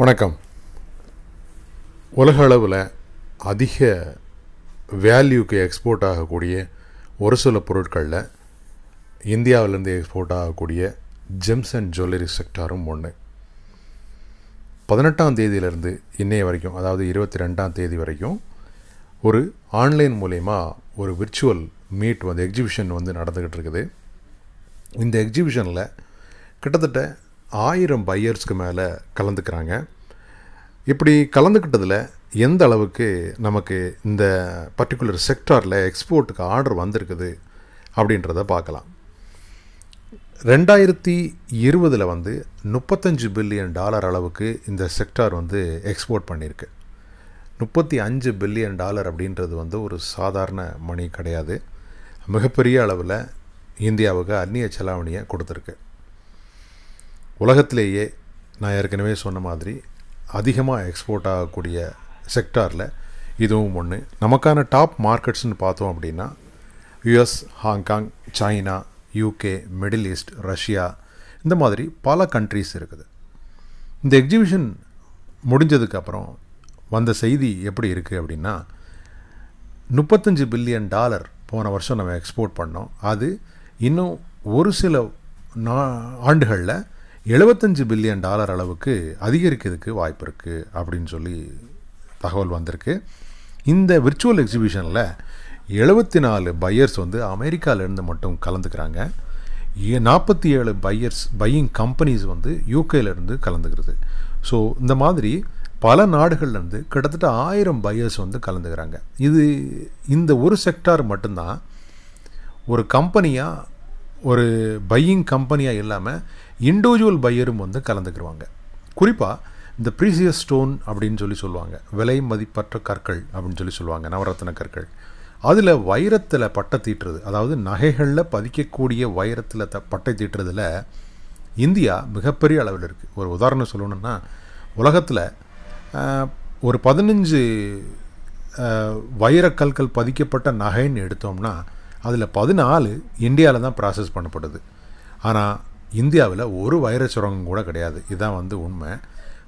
வணக்கம் உலக அளவில் அதிக வேல்யூக்கு எக்ஸ்போர்ட் ஆகக்கூடிய ஒரு சில பொருட்களில் இந்தியாவிலேருந்து எக்ஸ்போர்ட் ஆகக்கூடிய ஜெம்ஸ் அண்ட் ஜுவல்லரி செக்டாரும் ஒன்று பதினெட்டாம் தேதியிலேருந்து இன்னைய வரைக்கும் அதாவது இருபத்தி ரெண்டாம் தேதி வரைக்கும் ஒரு ஆன்லைன் மூலயமா ஒரு விர்ச்சுவல் மீட் வந்து எக்ஸிபிஷன் வந்து நடந்துக்கிட்டு இருக்குது இந்த எக்ஸிபிஷனில் கிட்டத்தட்ட ஆயிரம் பையர்ஸ்க்கு மேலே கலந்துக்கிறாங்க இப்படி கலந்துக்கிட்டதில் எந்த அளவுக்கு நமக்கு இந்த பர்டிகுலர் செக்டாரில் எக்ஸ்போர்ட்டுக்கு ஆர்டர் வந்திருக்குது அப்படின்றத பார்க்கலாம் ரெண்டாயிரத்தி இருபதில் வந்து முப்பத்தஞ்சு பில்லியன் டாலர் அளவுக்கு இந்த செக்டார் வந்து எக்ஸ்போர்ட் பண்ணியிருக்கு முப்பத்தி அஞ்சு பில்லியன் டாலர் அப்படின்றது வந்து ஒரு சாதாரண மணி கிடையாது மிகப்பெரிய அளவில் இந்தியாவுக்கு அந்நிய செலாவணியை கொடுத்துருக்கு உலகத்திலேயே நான் ஏற்கனவே சொன்ன மாதிரி அதிகமாக எக்ஸ்போர்ட் ஆகக்கூடிய செக்டாரில் இதுவும் ஒன்று நமக்கான டாப் மார்க்கெட்ஸ்னு பார்த்தோம் அப்படின்னா US Hong Kong China UK Middle East Russia இந்த மாதிரி பல கண்ட்ரீஸ் இருக்குது இந்த எக்ஸிபிஷன் முடிஞ்சதுக்கப்புறம் வந்த செய்தி எப்படி இருக்குது அப்படின்னா முப்பத்தஞ்சு பில்லியன் டாலர் போன வருஷம் நம்ம எக்ஸ்போர்ட் பண்ணோம் அது இன்னும் ஒரு சில நா ஆண்டுகளில் எழுபத்தஞ்சு பில்லியன் டாலர் அளவுக்கு அதிகரிக்கிறதுக்கு வாய்ப்பு இருக்குது அப்படின்னு சொல்லி தகவல் வந்திருக்கு இந்த விர்ச்சுவல் எக்ஸிபிஷனில் எழுபத்தி நாலு பையர்ஸ் வந்து அமெரிக்காவிலேருந்து மட்டும் கலந்துக்கிறாங்க நாற்பத்தி ஏழு பையர்ஸ் பையிங் கம்பெனிஸ் வந்து யூகேலேருந்து கலந்துக்கிறது ஸோ இந்த மாதிரி பல நாடுகள்லேருந்து கிட்டத்தட்ட ஆயிரம் பையர்ஸ் வந்து கலந்துக்கிறாங்க இது இந்த ஒரு செக்டார் மட்டும்தான் ஒரு கம்பெனியாக ஒரு பையிங் கம்பெனியாக இல்லாமல் இண்டிவிஜுவல் பையரும் வந்து கலந்துக்கிடுவாங்க குறிப்பாக இந்த ப்ரீசியஸ் ஸ்டோன் அப்படின்னு சொல்லி சொல்லுவாங்க விலை மதிப்பற்ற கற்கள் அப்படின்னு சொல்லி சொல்லுவாங்க நவரத்ன கற்கள் அதில் வைரத்தில் பட்டை தீட்டுறது அதாவது நகைகளில் பதிக்கக்கூடிய வைரத்தில் த பட்டை தீட்டுறதுல இந்தியா மிகப்பெரிய அளவில் இருக்குது ஒரு உதாரணம் சொல்லணுன்னா உலகத்தில் ஒரு பதினஞ்சு வைரக்கல்கள் பதிக்கப்பட்ட நகைன்னு எடுத்தோம்னா அதில் பதினாலு இந்தியாவில் தான் ப்ராசஸ் பண்ணப்படுது ஆனால் இந்தியாவில் ஒரு வைரஸ் சுரங்கம் கூட கிடையாது இதுதான் வந்து உண்மை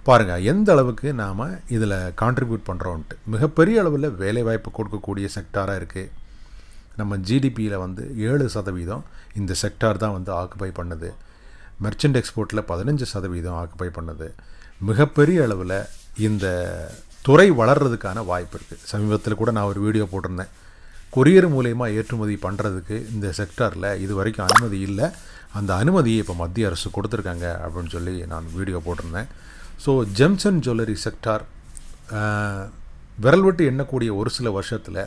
பாருங்கள் எந்த அளவுக்கு நாம் இதில் கான்ட்ரிபியூட் பண்ணுறோன்ட்டு மிகப்பெரிய அளவில் வேலைவாய்ப்பு கொடுக்கக்கூடிய செக்டாராக இருக்குது நம்ம ஜிடிபியில் வந்து ஏழு சதவீதம் இந்த செக்டார் தான் வந்து ஆக்குபை பண்ணுது மெர்ச்சன்ட் எக்ஸ்போர்ட்டில் பதினஞ்சு சதவீதம் ஆக்குபை பண்ணுது மிகப்பெரிய அளவில் இந்த துறை வளர்கிறதுக்கான வாய்ப்பு இருக்குது சமீபத்தில் கூட நான் ஒரு வீடியோ போட்டிருந்தேன் கொரியர் மூலயமா ஏற்றுமதி பண்ணுறதுக்கு இந்த செக்டாரில் இது வரைக்கும் அனுமதி இல்லை அந்த அனுமதியை இப்போ மத்திய அரசு கொடுத்துருக்காங்க அப்படின்னு சொல்லி நான் வீடியோ போட்டிருந்தேன் ஸோ ஜெம்சன் ஜுவல்லரி செக்டார் விரல் எண்ணக்கூடிய ஒரு சில வருஷத்தில்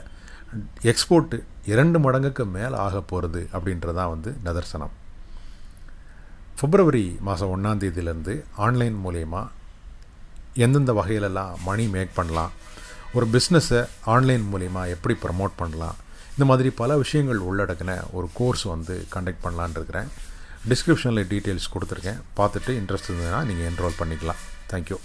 எக்ஸ்போர்ட்டு இரண்டு மடங்குக்கு மேலே ஆக போகிறது அப்படின்றதான் வந்து நிதர்சனம் பிப்ரவரி மாதம் ஒன்றாந்தேதியிலேருந்து ஆன்லைன் மூலயமா எந்தெந்த வகையிலெல்லாம் மணி மேக் பண்ணலாம் ஒரு பிஸ்னஸை ஆன்லைன் மூலிமா எப்படி ப்ரமோட் பண்ணலாம் இந்த மாதிரி பல விஷயங்கள் உள்ளடக்கின ஒரு கோர்ஸ் வந்து கண்டக்ட் பண்ணலான் இருக்கிறேன் டிஸ்கிரிப்ஷனில் டீட்டெயில்ஸ் கொடுத்துருக்கேன் பார்த்துட்டு இன்ட்ரெஸ்ட் இருந்ததுன்னா நீங்கள் என்ரோல் பண்ணிக்கலாம் தேங்க்யூ